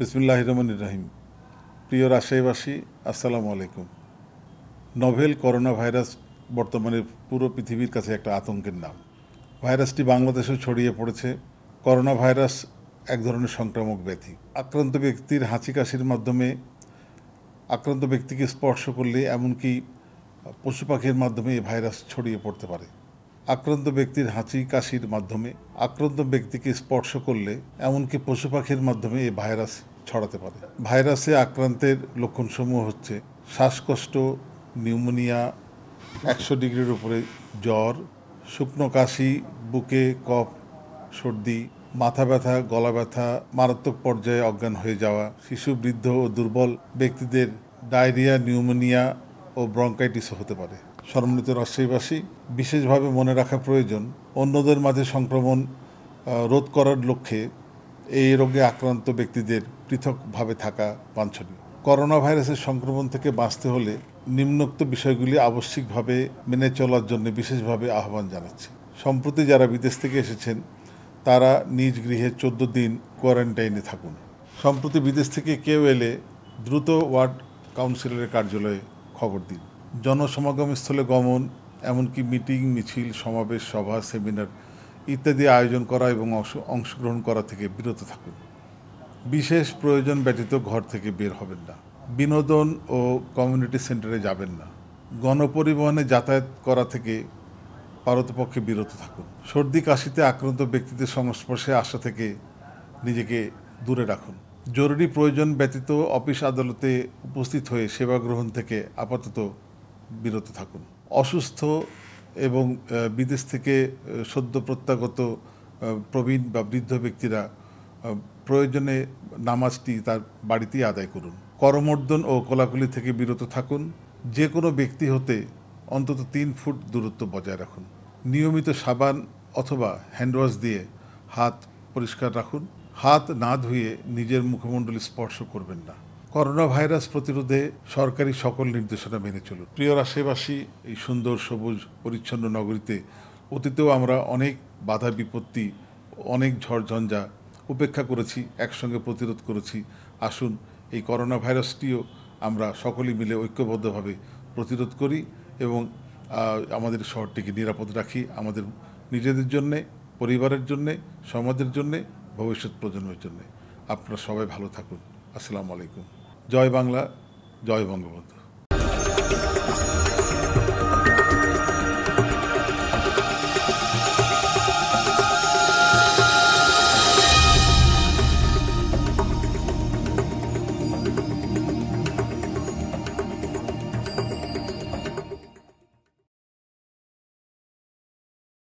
বিসমুল্লাহ রহমান রাহিম প্রিয় রাজশাহীবাসী আসসালামু আলাইকুম নভেল করোনা ভাইরাস বর্তমানে পুরো পৃথিবীর কাছে একটা আতঙ্কের নাম ভাইরাসটি বাংলাদেশেও ছড়িয়ে পড়েছে করোনা ভাইরাস এক ধরনের সংক্রামক ব্যাধি আক্রান্ত ব্যক্তির হাঁচি কাশির মাধ্যমে আক্রান্ত ব্যক্তিকে স্পর্শ করলে এমনকি পশু পাখির মাধ্যমে এই ভাইরাস ছড়িয়ে পড়তে পারে আক্রান্ত ব্যক্তির হাঁচি কাশির মাধ্যমে আক্রান্ত ব্যক্তিকে স্পর্শ করলে এমনকি পশু পাখির মাধ্যমে এই ভাইরাস ছড়াতে পারে ভাইরাসে আক্রান্তের লক্ষণসমূহ হচ্ছে শ্বাসকষ্ট নিউমোনিয়া একশো ডিগ্রির উপরে জ্বর শুকনো কাশি বুকে কফ সর্দি মাথা ব্যথা গলা ব্যথা মারাত্মক পর্যায়ে অজ্ঞান হয়ে যাওয়া শিশু বৃদ্ধ ও দুর্বল ব্যক্তিদের ডায়রিয়া নিউমোনিয়া ও ব্রঙ্কাইটিসও হতে পারে সম্মানিত রাজশাহীবাসী বিশেষভাবে মনে রাখা প্রয়োজন অন্যদের মাঝে সংক্রমণ রোধ করার লক্ষ্যে এই রোগে আক্রান্ত ব্যক্তিদের পৃথকভাবে থাকা বাঞ্ছনীয় করোনা ভাইরাসের সংক্রমণ থেকে বাঁচতে হলে নিম্নোক্ত বিষয়গুলি আবশ্যিকভাবে মেনে চলার জন্য বিশেষভাবে আহ্বান জানাচ্ছি সম্প্রতি যারা বিদেশ থেকে এসেছেন তারা নিজ গৃহে চোদ্দ দিন কোয়ারেন্টাইনে থাকুন সম্প্রতি বিদেশ থেকে কেউ এলে দ্রুত ওয়ার্ড কাউন্সিলরের কার্যালয়ে খবর দিন জনসমাগম স্থলে গমন এমনকি মিটিং মিছিল সমাবেশ সভা সেমিনার ইত্যাদি আয়োজন করা এবং অংশগ্রহণ করা থেকে বিরত থাকুন বিশেষ প্রয়োজন ব্যতীত ঘর থেকে বের হবেন না বিনোদন ও কমিউনিটি সেন্টারে যাবেন না গণপরিবহনে যাতায়াত করা থেকে পারতপক্ষে বিরত থাকুন সর্দি কাশিতে আক্রান্ত ব্যক্তিদের সংস্পর্শে আসা থেকে নিজেকে দূরে রাখুন জরুরি প্রয়োজন ব্যতীত অফিস আদালতে উপস্থিত হয়ে সেবা গ্রহণ থেকে আপাতত বিরত থাকুন অসুস্থ এবং বিদেশ থেকে সদ্য প্রত্যাগত প্রবীণ বা বৃদ্ধ ব্যক্তিরা প্রয়োজনে নামাজটি তার বাড়িতেই আদায় করুন করমর্দন ও কোলাকুলি থেকে বিরত থাকুন যে কোনো ব্যক্তি হতে অন্তত তিন ফুট দূরত্ব বজায় রাখুন নিয়মিত সাবান অথবা হ্যান্ডওয়াশ দিয়ে হাত পরিষ্কার রাখুন হাত না ধুয়ে নিজের মুখমণ্ডল স্পর্শ করবেন না করোনা ভাইরাস প্রতিরোধে সরকারি সকল নির্দেশনা মেনে চলুন প্রিয় রাশেবাসী এই সুন্দর সবুজ পরিচ্ছন্ন নগরীতে অতীতেও আমরা অনেক বাধা বিপত্তি অনেক ঝড়ঝঞ্ঝা উপেক্ষা করেছি একসঙ্গে প্রতিরোধ করেছি আসুন এই করোনা ভাইরাসটিও আমরা সকলে মিলে ঐক্যবদ্ধভাবে প্রতিরোধ করি এবং আমাদের শহরটিকে নিরাপদ রাখি আমাদের নিজেদের জন্যে পরিবারের জন্যে সমাজের জন্যে ভবিষ্যৎ প্রজন্মের জন্যে আপনারা সবাই ভালো থাকুন আসসালামু আলাইকুম জয় বাংলা জয় বঙ্গবন্ধু